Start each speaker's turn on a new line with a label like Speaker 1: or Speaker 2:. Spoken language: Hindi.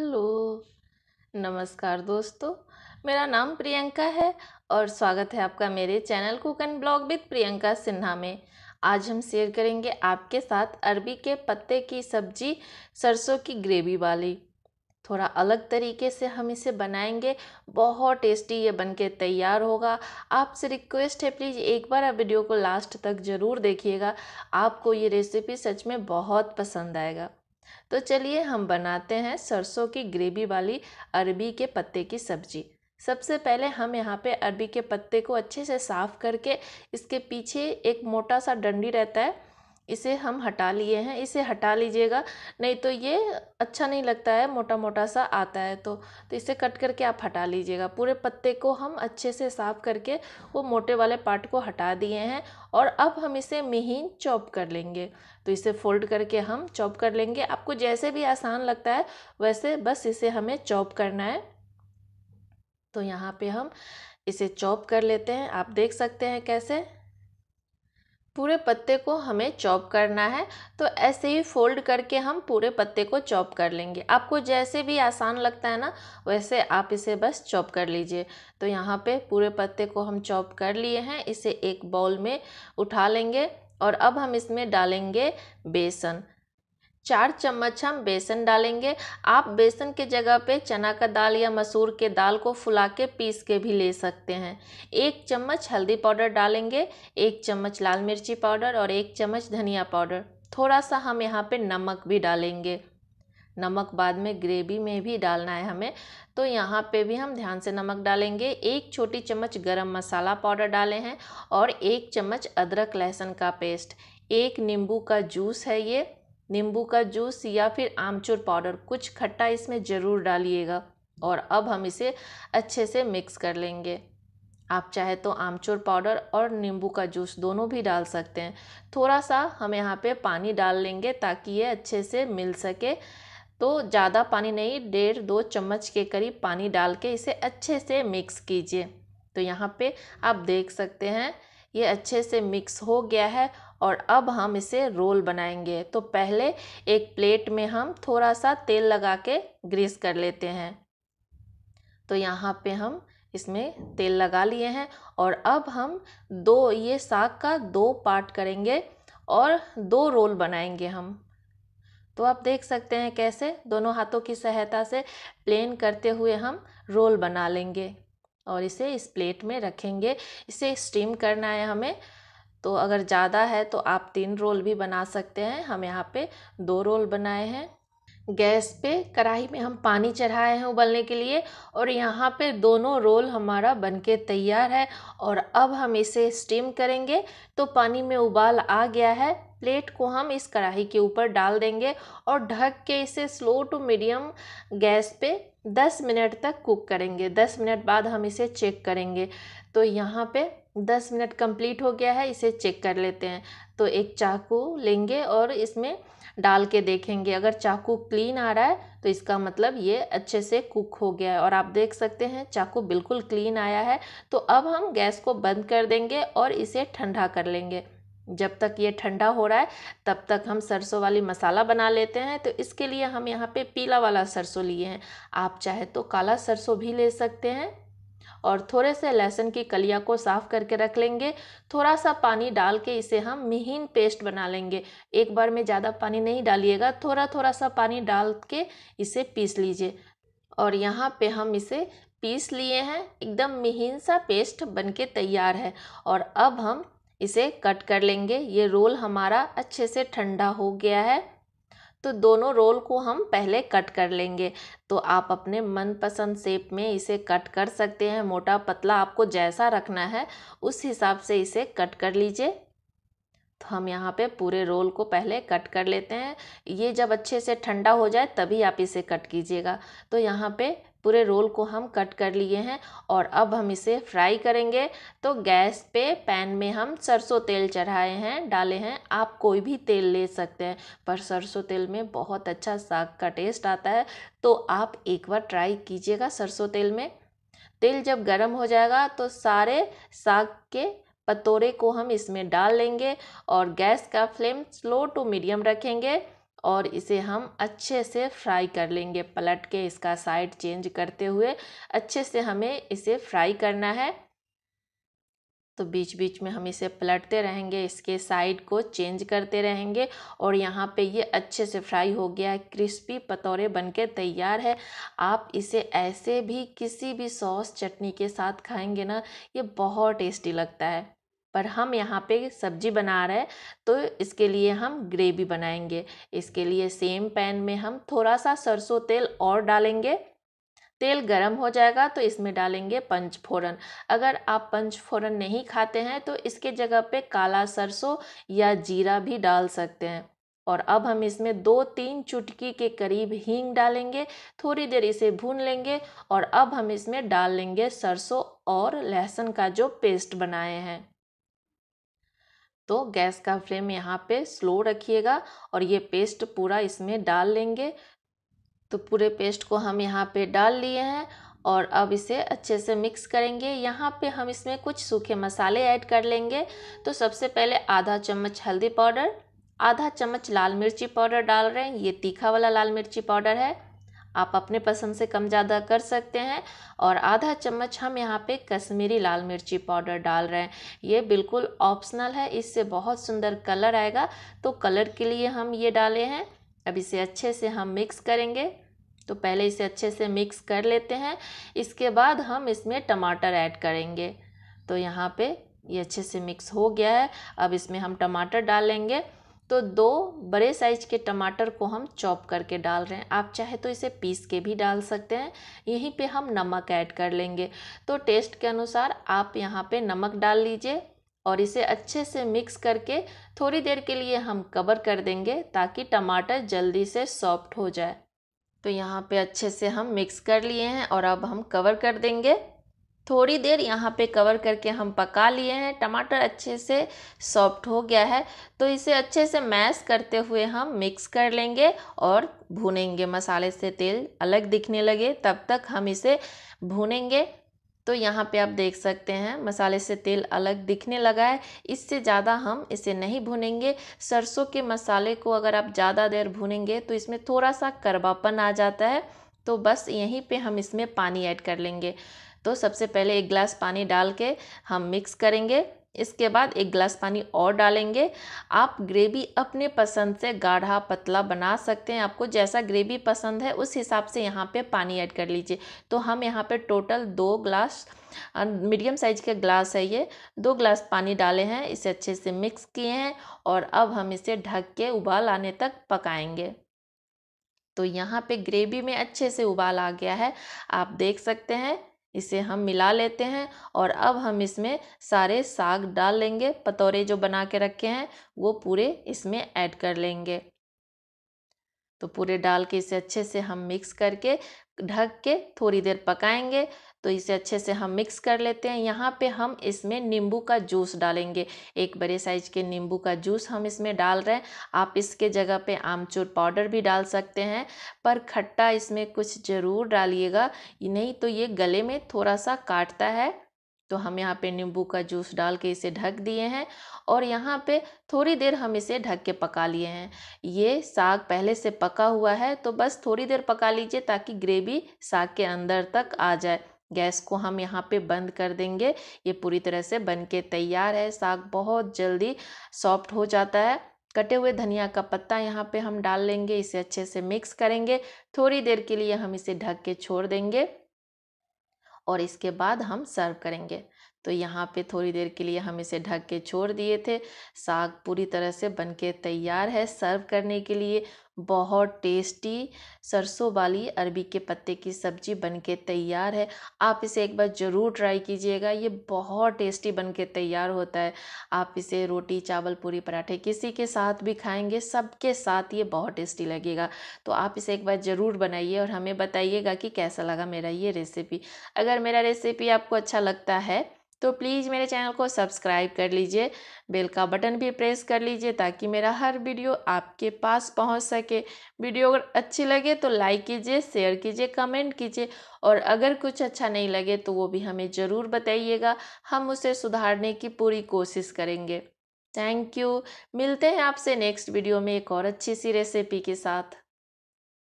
Speaker 1: हेलो नमस्कार दोस्तों मेरा नाम प्रियंका है और स्वागत है आपका मेरे channel cook and blog with Priyanka Sinha में आज हम शेयर करेंगे आपके साथ अरबी के पत्ते की सब्जी सरसों की ग्रेवी वाली थोड़ा अलग तरीके से हम इसे बनाएंगे बहुत टेस्टी ये बनके तैयार होगा आपसे रिक्वेस्ट है प्लीज़ एक बार आप वीडियो को लास्ट तक ज़रूर देखिएगा आपको ये रेसिपी सच में बहुत पसंद आएगा तो चलिए हम बनाते हैं सरसों की ग्रेवी वाली अरबी के पत्ते की सब्जी सबसे पहले हम यहाँ पे अरबी के पत्ते को अच्छे से साफ़ करके इसके पीछे एक मोटा सा डंडी रहता है इसे हम हटा लिए हैं इसे हटा लीजिएगा नहीं तो ये अच्छा नहीं लगता है मोटा मोटा सा आता है तो तो इसे कट करके आप हटा लीजिएगा पूरे पत्ते को हम अच्छे से साफ़ करके वो मोटे वाले पार्ट को हटा दिए हैं और अब हम इसे महीन चॉप कर लेंगे तो इसे फोल्ड करके हम चॉप कर लेंगे आपको जैसे भी आसान लगता है वैसे बस इसे हमें चॉप करना है तो यहाँ पर हम इसे चॉप कर लेते हैं आप देख सकते हैं कैसे पूरे पत्ते को हमें चॉप करना है तो ऐसे ही फोल्ड करके हम पूरे पत्ते को चॉप कर लेंगे आपको जैसे भी आसान लगता है ना वैसे आप इसे बस चॉप कर लीजिए तो यहाँ पे पूरे पत्ते को हम चॉप कर लिए हैं इसे एक बाउल में उठा लेंगे और अब हम इसमें डालेंगे बेसन चार चम्मच हम बेसन डालेंगे आप बेसन के जगह पे चना का दाल या मसूर के दाल को फुला के पीस के भी ले सकते हैं एक चम्मच हल्दी पाउडर डालेंगे एक चम्मच लाल मिर्ची पाउडर और एक चम्मच धनिया पाउडर थोड़ा सा हम यहाँ पे नमक भी डालेंगे नमक बाद में ग्रेवी में भी डालना है हमें तो यहाँ पे भी हम ध्यान से नमक डालेंगे एक छोटी चम्मच गरम मसाला पाउडर डाले हैं और एक चम्मच अदरक लहसुन का पेस्ट एक नींबू का जूस है ये नींबू का जूस या फिर आमचूर पाउडर कुछ खट्टा इसमें ज़रूर डालिएगा और अब हम इसे अच्छे से मिक्स कर लेंगे आप चाहे तो आमचूर पाउडर और नींबू का जूस दोनों भी डाल सकते हैं थोड़ा सा हम यहाँ पे पानी डाल लेंगे ताकि ये अच्छे से मिल सके तो ज़्यादा पानी नहीं डेढ़ दो चम्मच के करीब पानी डाल के इसे अच्छे से मिक्स कीजिए तो यहाँ पे आप देख सकते हैं ये अच्छे से मिक्स हो गया है और अब हम इसे रोल बनाएंगे तो पहले एक प्लेट में हम थोड़ा सा तेल लगा के ग्रीस कर लेते हैं तो यहाँ पे हम इसमें तेल लगा लिए हैं और अब हम दो ये साग का दो पार्ट करेंगे और दो रोल बनाएंगे हम तो आप देख सकते हैं कैसे दोनों हाथों की सहायता से प्लेन करते हुए हम रोल बना लेंगे और इसे इस प्लेट में रखेंगे इसे स्टीम करना है हमें तो अगर ज़्यादा है तो आप तीन रोल भी बना सकते हैं हम यहाँ पे दो रोल बनाए हैं गैस पे कढ़ाई में हम पानी चढ़ाए हैं उबलने के लिए और यहाँ पे दोनों रोल हमारा बनके तैयार है और अब हम इसे स्टीम करेंगे तो पानी में उबाल आ गया है प्लेट को हम इस कढ़ाई के ऊपर डाल देंगे और ढक के इसे स्लो टू मीडियम गैस पे दस मिनट तक कुक करेंगे दस मिनट बाद हम इसे चेक करेंगे तो यहाँ पे दस मिनट कंप्लीट हो गया है इसे चेक कर लेते हैं तो एक चाकू लेंगे और इसमें डाल के देखेंगे अगर चाकू क्लीन आ रहा है तो इसका मतलब ये अच्छे से कुक हो गया है और आप देख सकते हैं चाकू बिल्कुल क्लीन आया है तो अब हम गैस को बंद कर देंगे और इसे ठंडा कर लेंगे जब तक ये ठंडा हो रहा है तब तक हम सरसों वाली मसाला बना लेते हैं तो इसके लिए हम यहाँ पे पीला वाला सरसों लिए हैं आप चाहे तो काला सरसों भी ले सकते हैं और थोड़े से लहसुन की कलिया को साफ़ करके रख लेंगे थोड़ा सा पानी डाल के इसे हम महीन पेस्ट बना लेंगे एक बार में ज़्यादा पानी नहीं डालिएगा थोड़ा थोड़ा सा पानी डाल के इसे पीस लीजिए और यहाँ पे हम इसे पीस लिए हैं एकदम महीन सा पेस्ट बन के तैयार है और अब हम इसे कट कर लेंगे ये रोल हमारा अच्छे से ठंडा हो गया है तो दोनों रोल को हम पहले कट कर लेंगे तो आप अपने मनपसंद शेप में इसे कट कर सकते हैं मोटा पतला आपको जैसा रखना है उस हिसाब से इसे कट कर लीजिए तो हम यहाँ पे पूरे रोल को पहले कट कर लेते हैं ये जब अच्छे से ठंडा हो जाए तभी आप इसे कट कीजिएगा तो यहाँ पे पूरे रोल को हम कट कर लिए हैं और अब हम इसे फ्राई करेंगे तो गैस पे पैन में हम सरसों तेल चढ़ाए हैं डाले हैं आप कोई भी तेल ले सकते हैं पर सरसों तेल में बहुत अच्छा साग का टेस्ट आता है तो आप एक बार ट्राई कीजिएगा सरसों तेल में तेल जब गर्म हो जाएगा तो सारे साग के पतोरे को हम इसमें डाल लेंगे और गैस का फ्लेम स्लो टू मीडियम रखेंगे और इसे हम अच्छे से फ्राई कर लेंगे पलट के इसका साइड चेंज करते हुए अच्छे से हमें इसे फ्राई करना है तो बीच बीच में हम इसे पलटते रहेंगे इसके साइड को चेंज करते रहेंगे और यहाँ पे ये अच्छे से फ्राई हो गया है क्रिस्पी पतौरे बनके तैयार है आप इसे ऐसे भी किसी भी सॉस चटनी के साथ खाएंगे ना ये बहुत टेस्टी लगता है पर हम यहाँ पे सब्जी बना रहे हैं तो इसके लिए हम ग्रेवी बनाएंगे इसके लिए सेम पैन में हम थोड़ा सा सरसों तेल और डालेंगे तेल गरम हो जाएगा तो इसमें डालेंगे पंचफोरन अगर आप पंचफोरन नहीं खाते हैं तो इसके जगह पे काला सरसों या जीरा भी डाल सकते हैं और अब हम इसमें दो तीन चुटकी के करीब हींग डालेंगे थोड़ी देर इसे भून लेंगे और अब हम इसमें डाल लेंगे सरसों और लहसुन का जो पेस्ट बनाए हैं तो गैस का फ्लेम यहाँ पे स्लो रखिएगा और ये पेस्ट पूरा इसमें डाल लेंगे तो पूरे पेस्ट को हम यहाँ पे डाल लिए हैं और अब इसे अच्छे से मिक्स करेंगे यहाँ पे हम इसमें कुछ सूखे मसाले ऐड कर लेंगे तो सबसे पहले आधा चम्मच हल्दी पाउडर आधा चम्मच लाल मिर्ची पाउडर डाल रहे हैं ये तीखा वाला लाल मिर्ची पाउडर है आप अपने पसंद से कम ज़्यादा कर सकते हैं और आधा चम्मच हम यहाँ पे कश्मीरी लाल मिर्ची पाउडर डाल रहे हैं ये बिल्कुल ऑप्शनल है इससे बहुत सुंदर कलर आएगा तो कलर के लिए हम ये डाले हैं अब इसे अच्छे से हम मिक्स करेंगे तो पहले इसे अच्छे से मिक्स कर लेते हैं इसके बाद हम इसमें टमाटर ऐड करेंगे तो यहाँ पे ये अच्छे से मिक्स हो गया है अब इसमें हम टमाटर डालेंगे तो दो बड़े साइज के टमाटर को हम चॉप करके डाल रहे हैं आप चाहे तो इसे पीस के भी डाल सकते हैं यहीं पे हम नमक ऐड कर लेंगे तो टेस्ट के अनुसार आप यहाँ पे नमक डाल लीजिए और इसे अच्छे से मिक्स करके थोड़ी देर के लिए हम कवर कर देंगे ताकि टमाटर जल्दी से सॉफ्ट हो जाए तो यहाँ पे अच्छे से हम मिक्स कर लिए हैं और अब हम कवर कर देंगे थोड़ी देर यहाँ पे कवर करके हम पका लिए हैं टमाटर अच्छे से सॉफ्ट हो गया है तो इसे अच्छे से मैश करते हुए हम मिक्स कर लेंगे और भूनेंगे मसाले से तेल अलग दिखने लगे तब तक हम इसे भूनेंगे तो यहाँ पे आप देख सकते हैं मसाले से तेल अलग दिखने लगा है इससे ज़्यादा हम इसे नहीं भुनेंगे सरसों के मसाले को अगर आप ज़्यादा देर भुनेंगे तो इसमें थोड़ा सा करवापन आ जाता है तो बस यहीं पे हम इसमें पानी ऐड कर लेंगे तो सबसे पहले एक गिलास पानी डाल के हम मिक्स करेंगे इसके बाद एक गिलास पानी और डालेंगे आप ग्रेवी अपने पसंद से गाढ़ा पतला बना सकते हैं आपको जैसा ग्रेवी पसंद है उस हिसाब से यहाँ पे पानी ऐड कर लीजिए तो हम यहाँ पे टोटल दो ग्लास मीडियम साइज का ग्लास है ये दो ग्लास पानी डाले हैं इसे अच्छे से मिक्स किए हैं और अब हम इसे ढक के उबाल आने तक पकाएंगे तो यहाँ पे ग्रेवी में अच्छे से उबाल आ गया है आप देख सकते हैं इसे हम मिला लेते हैं और अब हम इसमें सारे साग डाल लेंगे पतौरे जो बना के रखे हैं वो पूरे इसमें ऐड कर लेंगे तो पूरे डाल के इसे अच्छे से हम मिक्स करके ढक के थोड़ी देर पकाएंगे तो इसे अच्छे से हम मिक्स कर लेते हैं यहाँ पे हम इसमें नींबू का जूस डालेंगे एक बड़े साइज के नींबू का जूस हम इसमें डाल रहे हैं आप इसके जगह पे आमचूर पाउडर भी डाल सकते हैं पर खट्टा इसमें कुछ ज़रूर डालिएगा नहीं तो ये गले में थोड़ा सा काटता है तो हम यहाँ पे नींबू का जूस डाल के इसे ढक दिए हैं और यहाँ पे थोड़ी देर हम इसे ढक के पका लिए हैं ये साग पहले से पका हुआ है तो बस थोड़ी देर पका लीजिए ताकि ग्रेवी साग के अंदर तक आ जाए गैस को हम यहाँ पे बंद कर देंगे ये पूरी तरह से बन के तैयार है साग बहुत जल्दी सॉफ्ट हो जाता है कटे हुए धनिया का पत्ता यहाँ पे हम डाल लेंगे इसे अच्छे से मिक्स करेंगे थोड़ी देर के लिए हम इसे ढक के छोड़ देंगे और इसके बाद हम सर्व करेंगे तो यहाँ पे थोड़ी देर के लिए हम इसे ढक के छोड़ दिए थे साग पूरी तरह से बन के तैयार है सर्व करने के लिए बहुत टेस्टी सरसों वाली अरबी के पत्ते की सब्जी बनके तैयार है आप इसे एक बार ज़रूर ट्राई कीजिएगा ये बहुत टेस्टी बनके तैयार होता है आप इसे रोटी चावल पूरी पराठे किसी के साथ भी खाएंगे सबके साथ ये बहुत टेस्टी लगेगा तो आप इसे एक बार ज़रूर बनाइए और हमें बताइएगा कि कैसा लगा मेरा ये रेसिपी अगर मेरा रेसिपी आपको अच्छा लगता है तो प्लीज़ मेरे चैनल को सब्सक्राइब कर लीजिए बेल का बटन भी प्रेस कर लीजिए ताकि मेरा हर वीडियो आपके पास पहुंच सके वीडियो अगर अच्छी लगे तो लाइक कीजिए शेयर कीजिए कमेंट कीजिए और अगर कुछ अच्छा नहीं लगे तो वो भी हमें ज़रूर बताइएगा हम उसे सुधारने की पूरी कोशिश करेंगे थैंक यू मिलते हैं आपसे नेक्स्ट वीडियो में एक और अच्छी सी रेसिपी के साथ